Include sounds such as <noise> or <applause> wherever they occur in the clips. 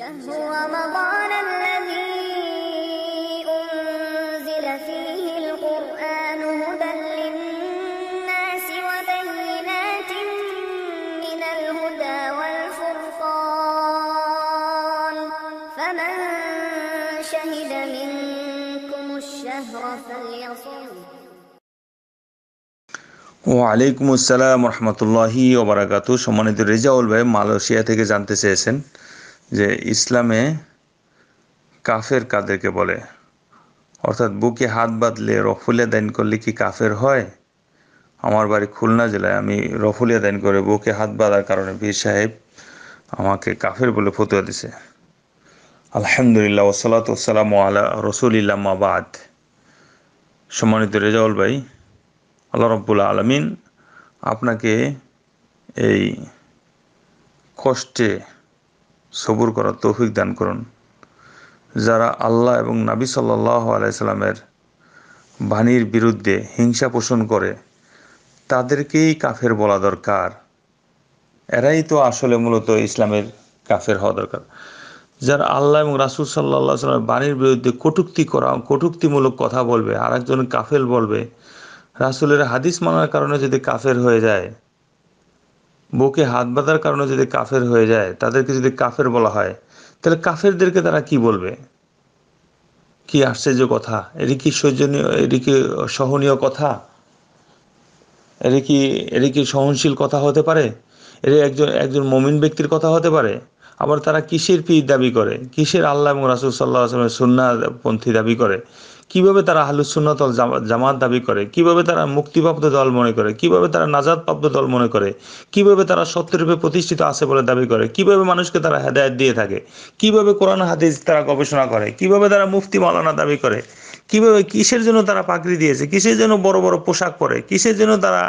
شهر رمضان الذي أنزل فيه القرآن هدى للناس وبينات من الهدى والفرقان فمن شهد منكم الشهر فليصم ওয়ালাইকুম আসসালাম রহমতুল্লাহি ওবরাকাতু সম্মানিত রেজাউল ভাই মালয়েশিয়া থেকে জানতে চেয়েছেন যে ইসলামে কাফের কাদেরকে বলে অর্থাৎ বুকে হাত বাঁধলে রফুলিয়া দান করলে কি কাফের হয় আমার বাড়ি খুলনা জেলায় আমি রফুলিয়া দান করে বুকে হাত বাঁধার কারণে বীর সাহেব আমাকে কাফের বলে ফতুয়া দিছে আলহামদুলিল্লাহ ওসালাত ওসালাম আলা রসুলিল্লা মাবাদ সম্মানিত রেজাউল ভাই আল্লাহ রব্বুল্লা আলমিন আপনাকে এই কষ্টে সবুর করার তৌফিক দান করুন যারা আল্লাহ এবং নাবি সাল্লাহ আলাইসাল্লামের বাণীর বিরুদ্ধে হিংসা পোষণ করে তাদেরকেই কাফের বলা দরকার এরাই তো আসলে মূলত ইসলামের কাফের হওয়া দরকার যারা আল্লাহ এবং রাসুল সাল্লাহ সাল্লামের বাণীর বিরুদ্ধে কটুক্তি করা কটুক্তিমূলক কথা বলবে আর একজন কাফের বলবে রাসুলের হাদিস মানার কারণে যদি কাফের হয়ে যায় বউকে হাত বাঁধার কারণে যদি কাফের হয়ে যায় তাদেরকে যদি কাফের বলা হয় তাহলে কাফেরদেরকে তারা কি বলবে কি আশ্চর্য কথা এটি কি সৌজনীয় এটি কি সহনীয় কথা এটি কি এটি কি সহনশীল কথা হতে পারে এটি একজন একজন মমিন ব্যক্তির কথা হতে পারে আবার তারা কিসের পীর দাবি করে কিসের আল্লাহ এবং রাসুল সাল্লাহ আসলামের সুন্না পন্থী দাবি করে কিভাবে তারা হালুসুন্নতল জামাত দাবি করে কিভাবে তারা মুক্তিপ্রাপ্ত দল মনে করে কিভাবে তারা প্রাপ্ত দল মনে করে কিভাবে তারা সত্যরূপে প্রতিষ্ঠিত আছে বলে দাবি করে কিভাবে মানুষকে তারা হেদায়ত দিয়ে থাকে কিভাবে কোরআন হাদিস তারা গবেষণা করে কিভাবে তারা মুফতি মালানা দাবি করে কিভাবে কিসের জন্য তারা পাকড়ি দিয়েছে কিসের জন্য বড় বড় পোশাক পরে কিসের জন্য তারা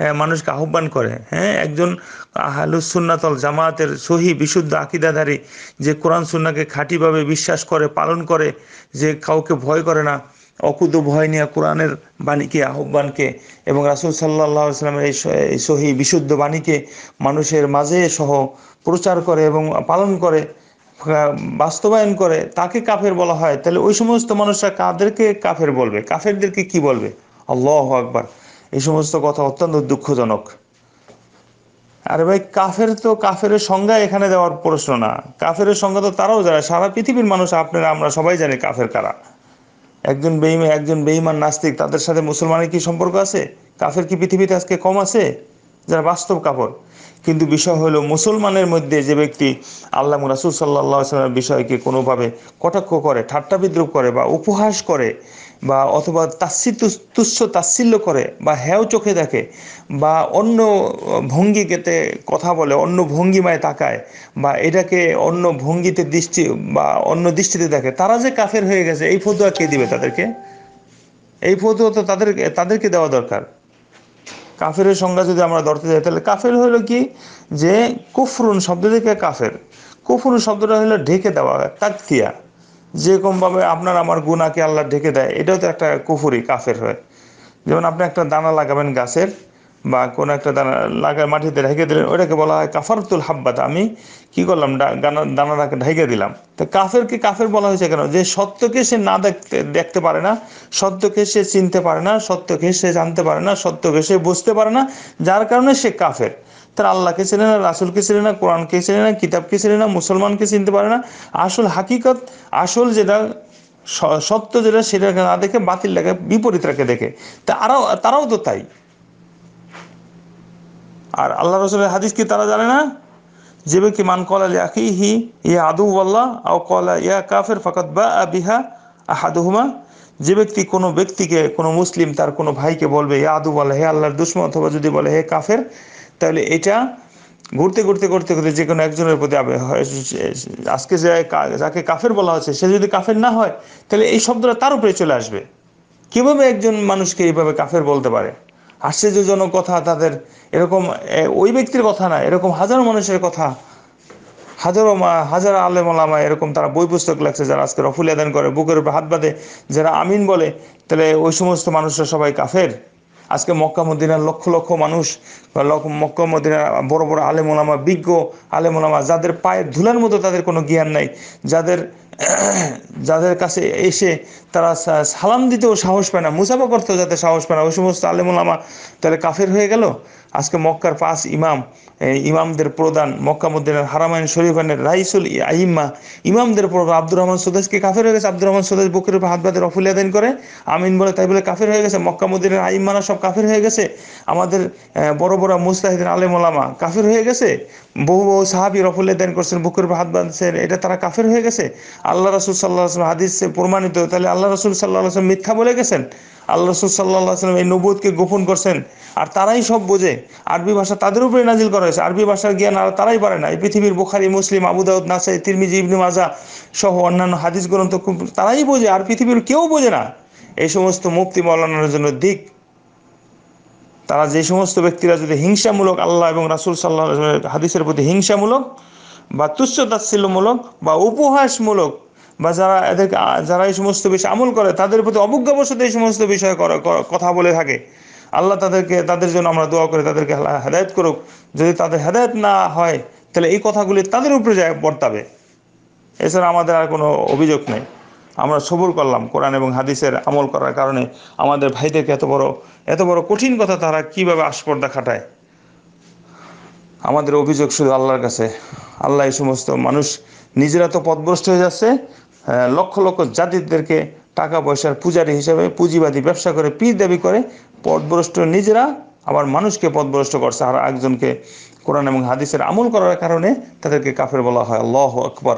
হ্যাঁ, মানুষকে আহ্বান করে হ্যাঁ একজন আহালুসুন্নাতল জামায়াতের সহি বিশুদ্ধ আকিদাধারী যে কোরআন সুন্নাকে খাঁটিভাবে বিশ্বাস করে পালন করে যে কাউকে ভয় করে না অকুদ ভয় নিয়ে কোরআনের বাণীকে আহ্বানকে এবং রাসুল সাল্লাহ ইসলামের এই সহি বিশুদ্ধ বাণীকে মানুষের মাঝে সহ প্রচার করে এবং পালন করে বাস্তবায়ন করে তাকে কাফের বলা হয় তাহলে ওই সমস্ত মানুষরা কাদেরকে কাফের বলবে কাফেরদেরকে কি বলবে আল্লাহ আকবার এই সমস্ত কথা অত্যন্ত দুঃখজনক আরে ভাই কাফের তো কাফের সংজ্ঞা এখানে দেওয়ার প্রশ্ন না কাফের সংজ্ঞা তো তারাও যারা সারা পৃথিবীর মানুষ আপনারা আমরা সবাই জানি কাফের কারা একজন বেইমা একজন বেইমান নাস্তিক তাদের সাথে মুসলমানের কি সম্পর্ক আছে কাফের কি পৃথিবীতে আজকে কম আছে যারা বাস্তব কাপড় কিন্তু বিষয় হলো মুসলমানের মধ্যে যে ব্যক্তি আল্লাহ রাসুল সাল্লা সাল্লামের বিষয়কে কোনোভাবে কটাক্ষ করে ঠাট্টা বিদ্রুপ করে বা উপহাস করে বা অথবা তাস্সি তুচ্ছ তাচ্ছিল্য করে বা হ্যাও চোখে দেখে বা অন্য ভঙ্গিকেতে কথা বলে অন্য ভঙ্গিমায় তাকায় বা এটাকে অন্য ভঙ্গিতে দৃষ্টি বা অন্য দৃষ্টিতে দেখে তারা যে কাফের হয়ে গেছে এই ফতুয়া কে দিবে তাদেরকে এই ফতুয়া তো তাদের তাদেরকে দেওয়া দরকার কাফের সংজ্ঞা যদি আমরা ধরতে যাই তাহলে কাফের হলো কি যে কুফরুন শব্দ থেকে কাফের কুফরুন শব্দটা হলো ঢেকে দেওয়া তাকতিয়া যেরকমভাবে আপনার আমার গুণাকে আল্লাহ ঢেকে দেয় এটাও তো একটা কুফুরি কাফের হয় যেমন আপনি একটা দানা লাগাবেন গাছের বা কোনো একটা দানা লাগা মাটিতে ঢেকে দিলেন ওটাকে বলা হয় কাফারতুল হাব্বাত আমি কি করলাম দানাটাকে ঢেকে দিলাম তো কাফের কি কাফের বলা হয়েছে কেন যে সত্যকে সে না দেখতে দেখতে পারে না সত্যকে সে চিনতে পারে না সত্যকে সে জানতে পারে না সত্যকে সে বুঝতে পারে না যার কারণে সে কাফের তারা আল্লাহকে চেনে না রাসুলকে চেনে না কোরআনকে চেনে না কিতাবকে চেনে না মুসলমানকে চিনতে পারে না আসল হাকিকত আসল যেটা সত্য যেটা সেটাকে না দেখে বাতিল বিপরীত বিপরীতটাকে দেখে তারাও তারাও তো তাই আর আল্লাহ রসুলের হাদিস কি তারা জানে না যে ব্যক্তি মান কলা ইয়াকি হি ইয়া আদু আল্লাহ আও কলা ইয়া কাফের ফাকাত বা আবিহা আহাদুহুমা যে ব্যক্তি কোনো ব্যক্তিকে কোনো মুসলিম তার কোনো ভাইকে বলবে ইয়া আদু বলে হে আল্লাহর দুশ্মন অথবা যদি বলে হে কাফের তাহলে এটা ঘুরতে ঘুরতে করতে করতে যে কোনো একজনের প্রতি আজকে যে যাকে কাফের বলা হচ্ছে সে যদি কাফের না হয় তাহলে এই শব্দটা তার উপরে চলে আসবে কীভাবে একজন মানুষকে এইভাবে কাফের বলতে পারে আশ্চর্যজনক কথা তাদের এরকম ওই ব্যক্তির কথা না এরকম হাজারো মানুষের কথা হাজারো হাজার আলেম আলামা এরকম তারা বই পুস্তক লেখছে যারা আজকে রফুল আদান করে বুকের উপর হাত বাঁধে যারা আমিন বলে তাহলে ওই সমস্ত মানুষরা সবাই কাফের আজকে মক্কা মদিনার লক্ষ লক্ষ মানুষ মক্কা মদিনার বড় বড় আলেমোলামা বিজ্ঞ আলেমোলামা যাদের পায়ের ধুলার মতো তাদের কোনো জ্ঞান নাই যাদের <clears throat> যাদের কাছে এসে তারা সালাম দিতেও সাহস পায় না মুসাফা করতেও যাতে সাহস পায় না ওই সমস্ত আলেমুলামা তাহলে কাফের হয়ে গেল আজকে মক্কার পাঁচ ইমাম ইমামদের প্রধান মক্কামুদ্দিনের হারামাইন শরীফানের রাইসুল আহিম্মা ইমামদের প্রধান আব্দুর রহমান সুদেশকে কাফের হয়ে গেছে আব্দুর রহমান সোদেশ বুকের উপর হাত বাদের অফুলিয়াদান করে আমিন বলে তাই বলে কাফের হয়ে গেছে মক্কামুদ্দিনের আহিম্মারা সব কাফের হয়ে গেছে আমাদের বড় বড় মুস্তাহিদিন আলেমুলামা কাফের হয়ে গেছে বহু বহু সাহাবি দেন করছেন বুকের উপর হাত বাঁধছেন এটা তারা কাফের হয়ে গেছে আল্লাহ রসুল সাল্লাহ আসলাম হাদিসে প্রমাণিত তাহলে আল্লাহ রসুল সাল্লাহ আসলাম মিথ্যা বলে গেছেন আল্লাহ রসুল সাল্লাহ আসলাম এই নবুদকে গোপন করছেন আর তারাই সব বোঝে আরবি ভাষা তাদের উপরে নাজিল করা হয়েছে আরবি ভাষার জ্ঞান আর তারাই পারে না এই পৃথিবীর বোখারি মুসলিম আবুদাউদ নাসাই তিরমিজি ইবনি মাজা সহ অন্যান্য হাদিস গ্রন্থ খুব তারাই বোঝে আর পৃথিবীর কেউ বোঝে না এই সমস্ত মুক্তি মৌলানোর জন্য দিক তারা যে সমস্ত ব্যক্তিরা যদি হিংসামূলক আল্লাহ এবং রাসুল সাল্লাহ হাদিসের প্রতি হিংসামূলক বা তুচ্ছ তাচ্ছিল্যমূলক বা উপহাসমূলক বা যারা এদেরকে যারা এই সমস্ত বিষয় আমল করে তাদের প্রতি অবজ্ঞাবশত এই সমস্ত বিষয়ে কথা বলে থাকে আল্লাহ তাদেরকে তাদের জন্য আমরা দোয়া করে তাদেরকে হেদায়ত করুক যদি তাদের হেদায়ত না হয় তাহলে এই কথাগুলি তাদের উপরে যায় বর্তাবে এছাড়া আমাদের আর কোনো অভিযোগ নেই আমরা সবুর করলাম কোরআন এবং হাদিসের আমল করার কারণে আমাদের ভাইদেরকে এত বড় এত বড় কঠিন কথা তারা কীভাবে আস্পর্দা খাটায় আমাদের অভিযোগ শুধু আল্লাহর কাছে আল্লাহ এই সমস্ত মানুষ নিজেরা তো পথভ্রষ্ট হয়ে যাচ্ছে লক্ষ লক্ষ জাতিদেরকে টাকা পয়সার পূজারী হিসেবে পুঁজিবাদী ব্যবসা করে পীর দাবি করে পথভ্রষ্ট নিজেরা আবার মানুষকে পথভ্রষ্ট করছে আর একজনকে কোরআন এবং হাদিসের আমল করার কারণে তাদেরকে কাফের বলা হয় আল্লাহ আকবর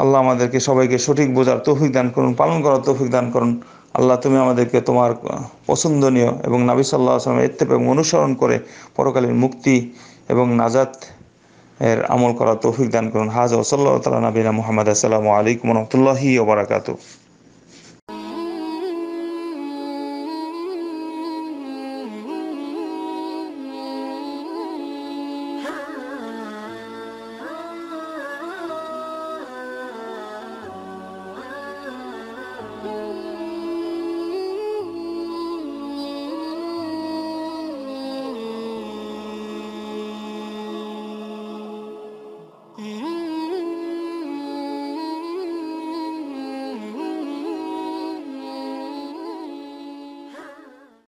আল্লাহ আমাদেরকে সবাইকে সঠিক বোঝার তৌফিক দান করুন পালন করার তৌফিক দান করুন আল্লাহ তুমি আমাদেরকে তোমার পছন্দনীয় এবং নাবি সাল্লাহ আসলামের এত্তেপ এবং অনুসরণ করে পরকালীন মুক্তি এবং নাজাত এর আমল করা তৌফিক দান করুন হাজ ওসল্লা তালা নবীনা মোহাম্মদ আসসালামু আলাইকুম রহমতুল্লাহি ওবরাকাতু